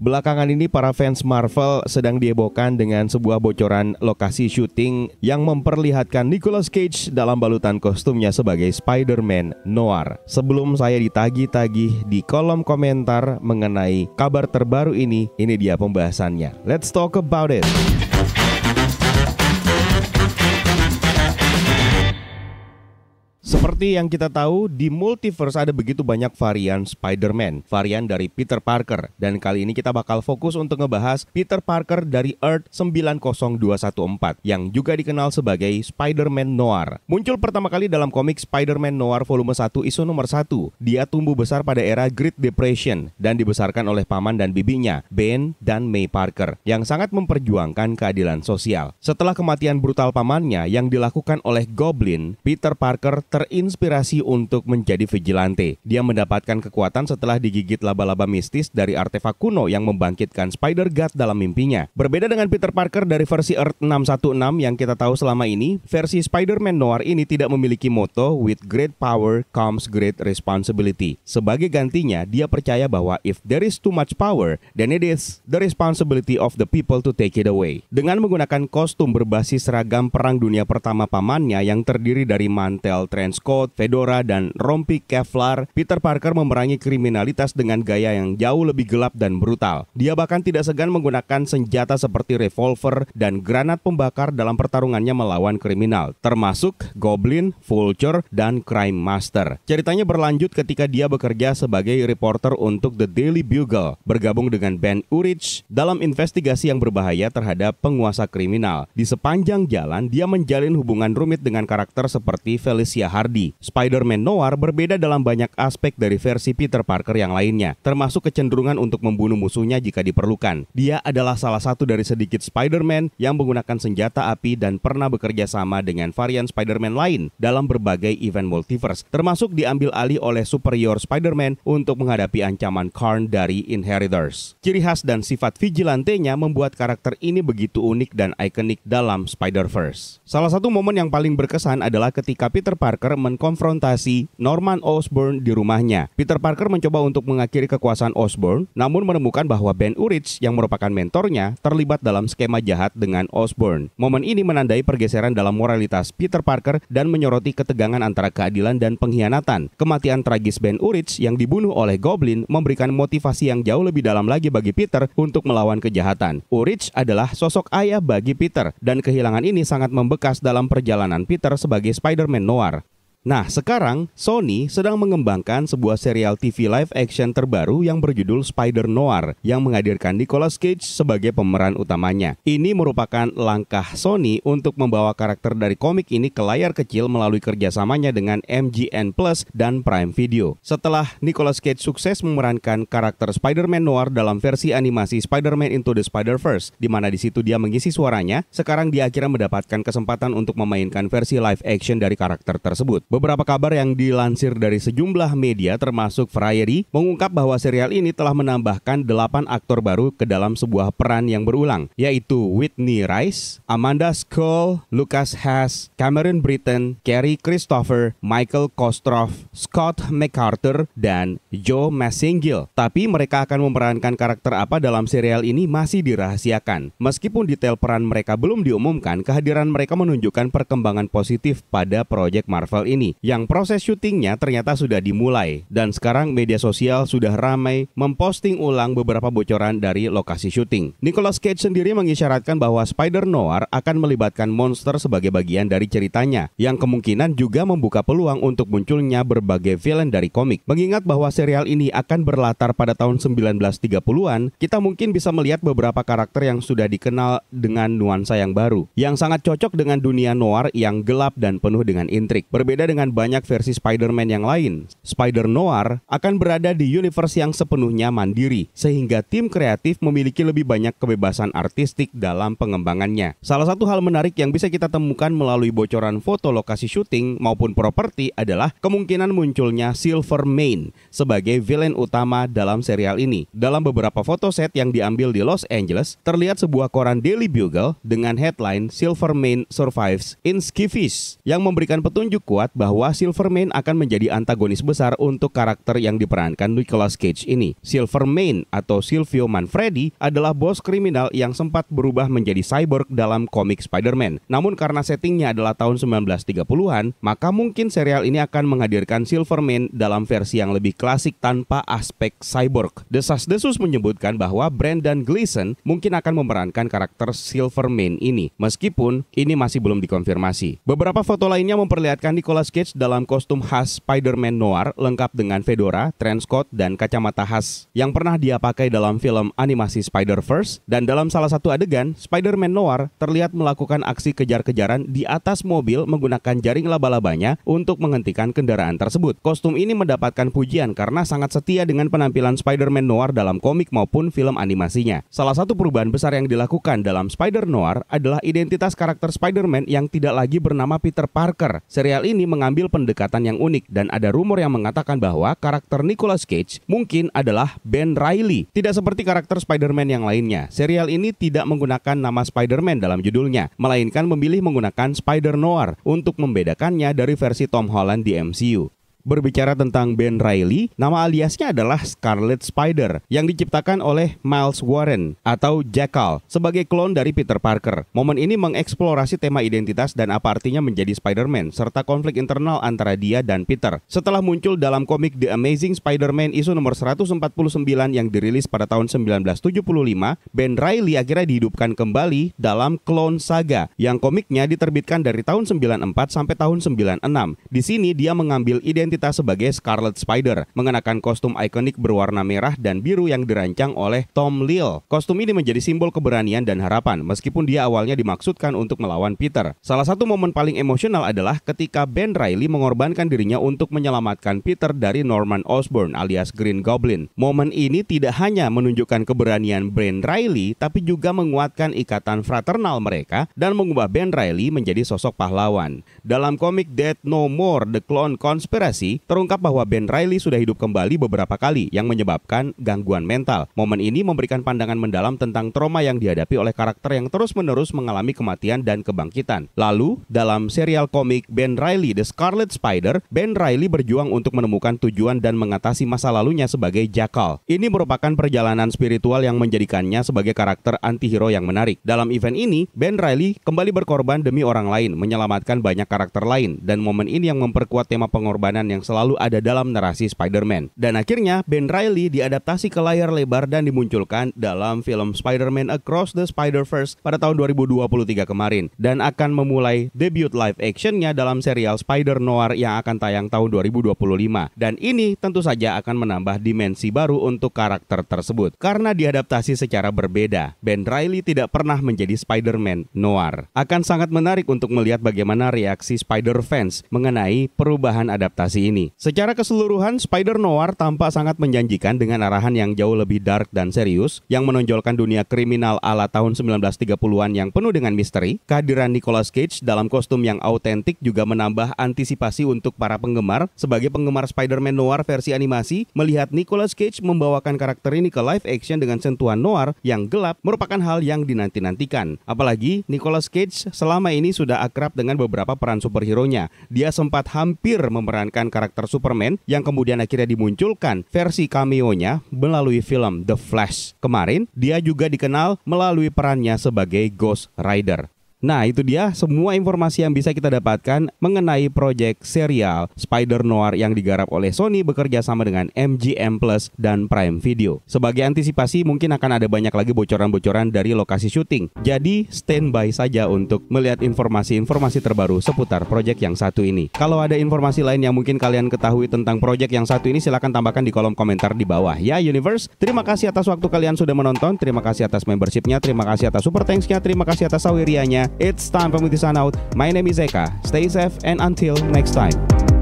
Belakangan ini para fans Marvel sedang diebohkan dengan sebuah bocoran lokasi syuting yang memperlihatkan Nicolas Cage dalam balutan kostumnya sebagai Spider-Man Noir. Sebelum saya ditagih tagi di kolom komentar mengenai kabar terbaru ini, ini dia pembahasannya. Let's talk about it. Seperti yang kita tahu, di multiverse ada begitu banyak varian Spider-Man, varian dari Peter Parker. Dan kali ini kita bakal fokus untuk ngebahas Peter Parker dari Earth 90214 yang juga dikenal sebagai Spider-Man Noir. Muncul pertama kali dalam komik Spider-Man Noir volume 1 isu nomor 1. Dia tumbuh besar pada era Great Depression dan dibesarkan oleh paman dan bibinya, Ben dan May Parker, yang sangat memperjuangkan keadilan sosial. Setelah kematian brutal pamannya yang dilakukan oleh Goblin, Peter Parker ter terinspirasi untuk menjadi vigilante. Dia mendapatkan kekuatan setelah digigit laba-laba mistis dari artefak kuno yang membangkitkan Spider-God dalam mimpinya. Berbeda dengan Peter Parker dari versi Earth 616 yang kita tahu selama ini, versi Spider-Man Noir ini tidak memiliki moto with great power comes great responsibility. Sebagai gantinya, dia percaya bahwa if there is too much power, then it is the responsibility of the people to take it away. Dengan menggunakan kostum berbasis seragam Perang Dunia Pertama pamannya yang terdiri dari mantel trans. Scott, fedora, dan rompi Kevlar, Peter Parker memerangi kriminalitas dengan gaya yang jauh lebih gelap dan brutal. Dia bahkan tidak segan menggunakan senjata seperti revolver dan granat pembakar dalam pertarungannya melawan kriminal, termasuk Goblin, Vulture, dan Crime Master. Ceritanya berlanjut ketika dia bekerja sebagai reporter untuk The Daily Bugle, bergabung dengan Ben Urich dalam investigasi yang berbahaya terhadap penguasa kriminal. Di sepanjang jalan, dia menjalin hubungan rumit dengan karakter seperti Felicia Hardy Hardy. Spider-Man Noir berbeda dalam banyak aspek dari versi Peter Parker yang lainnya, termasuk kecenderungan untuk membunuh musuhnya jika diperlukan. Dia adalah salah satu dari sedikit Spider-Man yang menggunakan senjata api dan pernah bekerja sama dengan varian Spider-Man lain dalam berbagai event multiverse, termasuk diambil alih oleh Superior Spider-Man untuk menghadapi ancaman Karn dari Inheritors. Ciri khas dan sifat vigilantenya membuat karakter ini begitu unik dan ikonik dalam Spider-Verse. Salah satu momen yang paling berkesan adalah ketika Peter Parker mengkonfrontasi Norman Osborn di rumahnya. Peter Parker mencoba untuk mengakhiri kekuasaan Osborn, namun menemukan bahwa Ben Urich yang merupakan mentornya terlibat dalam skema jahat dengan Osborn. Momen ini menandai pergeseran dalam moralitas Peter Parker dan menyoroti ketegangan antara keadilan dan pengkhianatan. Kematian tragis Ben Urich yang dibunuh oleh Goblin memberikan motivasi yang jauh lebih dalam lagi bagi Peter untuk melawan kejahatan. Urich adalah sosok ayah bagi Peter dan kehilangan ini sangat membekas dalam perjalanan Peter sebagai Spider-Man noir. Nah, sekarang Sony sedang mengembangkan sebuah serial TV live action terbaru yang berjudul Spider Noir yang menghadirkan Nicolas Cage sebagai pemeran utamanya. Ini merupakan langkah Sony untuk membawa karakter dari komik ini ke layar kecil melalui kerjasamanya dengan MGN Plus dan Prime Video. Setelah Nicolas Cage sukses memerankan karakter Spider-Man Noir dalam versi animasi Spider-Man Into the Spider-Verse, di mana di situ dia mengisi suaranya, sekarang dia akhirnya mendapatkan kesempatan untuk memainkan versi live action dari karakter tersebut. Beberapa kabar yang dilansir dari sejumlah media termasuk Variety mengungkap bahwa serial ini telah menambahkan 8 aktor baru ke dalam sebuah peran yang berulang, yaitu Whitney Rice, Amanda Skull, Lucas Haas, Cameron Britton, Carrie Christopher, Michael Kostroff, Scott McArthur, dan Joe Massengill. Tapi mereka akan memerankan karakter apa dalam serial ini masih dirahasiakan. Meskipun detail peran mereka belum diumumkan, kehadiran mereka menunjukkan perkembangan positif pada proyek Marvel ini ini yang proses syutingnya ternyata sudah dimulai dan sekarang media sosial sudah ramai memposting ulang beberapa bocoran dari lokasi syuting. Nicolas Cage sendiri mengisyaratkan bahwa Spider Noir akan melibatkan monster sebagai bagian dari ceritanya yang kemungkinan juga membuka peluang untuk munculnya berbagai villain dari komik. Mengingat bahwa serial ini akan berlatar pada tahun 1930-an, kita mungkin bisa melihat beberapa karakter yang sudah dikenal dengan nuansa yang baru yang sangat cocok dengan dunia noir yang gelap dan penuh dengan intrik. Berbeda dengan banyak versi Spider-Man yang lain. Spider-Noir akan berada di universe yang sepenuhnya mandiri, sehingga tim kreatif memiliki lebih banyak kebebasan artistik dalam pengembangannya. Salah satu hal menarik yang bisa kita temukan melalui bocoran foto lokasi syuting maupun properti adalah kemungkinan munculnya Silver Main sebagai villain utama dalam serial ini. Dalam beberapa foto set yang diambil di Los Angeles, terlihat sebuah koran Daily Bugle dengan headline Silver Main Survives in Skiffies yang memberikan petunjuk kuat bahwa Silvermane akan menjadi antagonis besar untuk karakter yang diperankan Nicolas Cage ini. Silvermane atau Silvio Manfredi adalah bos kriminal yang sempat berubah menjadi cyborg dalam komik Spider-Man. Namun karena settingnya adalah tahun 1930-an, maka mungkin serial ini akan menghadirkan Silvermane dalam versi yang lebih klasik tanpa aspek cyborg. Desas-desus menyebutkan bahwa Brandon Gleason mungkin akan memerankan karakter Silvermane ini, meskipun ini masih belum dikonfirmasi. Beberapa foto lainnya memperlihatkan Nicolas Cage dalam kostum khas Spider-Man noir lengkap dengan fedora, coat, dan kacamata khas yang pernah dia pakai dalam film animasi Spider-Verse dan dalam salah satu adegan, Spider-Man noir terlihat melakukan aksi kejar-kejaran di atas mobil menggunakan jaring laba-labanya untuk menghentikan kendaraan tersebut. Kostum ini mendapatkan pujian karena sangat setia dengan penampilan Spider-Man noir dalam komik maupun film animasinya. Salah satu perubahan besar yang dilakukan dalam Spider-Noir adalah identitas karakter Spider-Man yang tidak lagi bernama Peter Parker. Serial ini meng mengambil pendekatan yang unik dan ada rumor yang mengatakan bahwa karakter Nicolas Cage mungkin adalah Ben Reilly. Tidak seperti karakter Spider-Man yang lainnya, serial ini tidak menggunakan nama Spider-Man dalam judulnya, melainkan memilih menggunakan Spider-Noir untuk membedakannya dari versi Tom Holland di MCU. Berbicara tentang Ben Riley, nama aliasnya adalah Scarlet Spider yang diciptakan oleh Miles Warren atau Jackal sebagai klon dari Peter Parker. Momen ini mengeksplorasi tema identitas dan apa artinya menjadi Spider-Man serta konflik internal antara dia dan Peter. Setelah muncul dalam komik The Amazing Spider-Man isu nomor 149 yang dirilis pada tahun 1975, Ben Riley akhirnya dihidupkan kembali dalam Clone Saga yang komiknya diterbitkan dari tahun 94 sampai tahun 96. Di sini dia mengambil identitas identitas sebagai Scarlet Spider, mengenakan kostum ikonik berwarna merah dan biru yang dirancang oleh Tom Lill. Kostum ini menjadi simbol keberanian dan harapan, meskipun dia awalnya dimaksudkan untuk melawan Peter. Salah satu momen paling emosional adalah ketika Ben Reilly mengorbankan dirinya untuk menyelamatkan Peter dari Norman Osborn alias Green Goblin. Momen ini tidak hanya menunjukkan keberanian Ben Reilly, tapi juga menguatkan ikatan fraternal mereka dan mengubah Ben Reilly menjadi sosok pahlawan. Dalam komik Dead No More The Clone Conspiracy, investigasi, terungkap bahwa Ben Riley sudah hidup kembali beberapa kali yang menyebabkan gangguan mental. Momen ini memberikan pandangan mendalam tentang trauma yang dihadapi oleh karakter yang terus-menerus mengalami kematian dan kebangkitan. Lalu, dalam serial komik Ben Riley The Scarlet Spider, Ben Riley berjuang untuk menemukan tujuan dan mengatasi masa lalunya sebagai Jackal. Ini merupakan perjalanan spiritual yang menjadikannya sebagai karakter antihero yang menarik. Dalam event ini, Ben Riley kembali berkorban demi orang lain, menyelamatkan banyak karakter lain, dan momen ini yang memperkuat tema pengorbanan yang selalu ada dalam narasi Spider-Man. Dan akhirnya, Ben Reilly diadaptasi ke layar lebar dan dimunculkan dalam film Spider-Man Across the Spider-Verse pada tahun 2023 kemarin dan akan memulai debut live actionnya dalam serial Spider-Noir yang akan tayang tahun 2025. Dan ini tentu saja akan menambah dimensi baru untuk karakter tersebut karena diadaptasi secara berbeda. Ben Reilly tidak pernah menjadi Spider-Man Noir. Akan sangat menarik untuk melihat bagaimana reaksi Spider-Fans mengenai perubahan adaptasi animasi ini. Secara keseluruhan, Spider Noir tampak sangat menjanjikan dengan arahan yang jauh lebih dark dan serius, yang menonjolkan dunia kriminal ala tahun 1930-an yang penuh dengan misteri. Kehadiran Nicolas Cage dalam kostum yang autentik juga menambah antisipasi untuk para penggemar. Sebagai penggemar Spider-Man Noir versi animasi, melihat Nicolas Cage membawakan karakter ini ke live action dengan sentuhan noir yang gelap merupakan hal yang dinanti-nantikan. Apalagi, Nicolas Cage selama ini sudah akrab dengan beberapa peran superhero-nya. Dia sempat hampir memerankan karakter Superman yang kemudian akhirnya dimunculkan versi cameo-nya melalui film The Flash. Kemarin, dia juga dikenal melalui perannya sebagai Ghost Rider. Nah, itu dia semua informasi yang bisa kita dapatkan mengenai proyek serial Spider Noir yang digarap oleh Sony bekerja sama dengan MGM Plus dan Prime Video. Sebagai antisipasi, mungkin akan ada banyak lagi bocoran-bocoran dari lokasi syuting. Jadi, standby saja untuk melihat informasi-informasi terbaru seputar proyek yang satu ini. Kalau ada informasi lain yang mungkin kalian ketahui tentang proyek yang satu ini, silahkan tambahkan di kolom komentar di bawah. Ya, Universe, terima kasih atas waktu kalian sudah menonton, terima kasih atas membershipnya, terima kasih atas super thanksnya, terima kasih atas sawirianya, It's time for me to sign out. My name is Eka. Stay safe and until next time.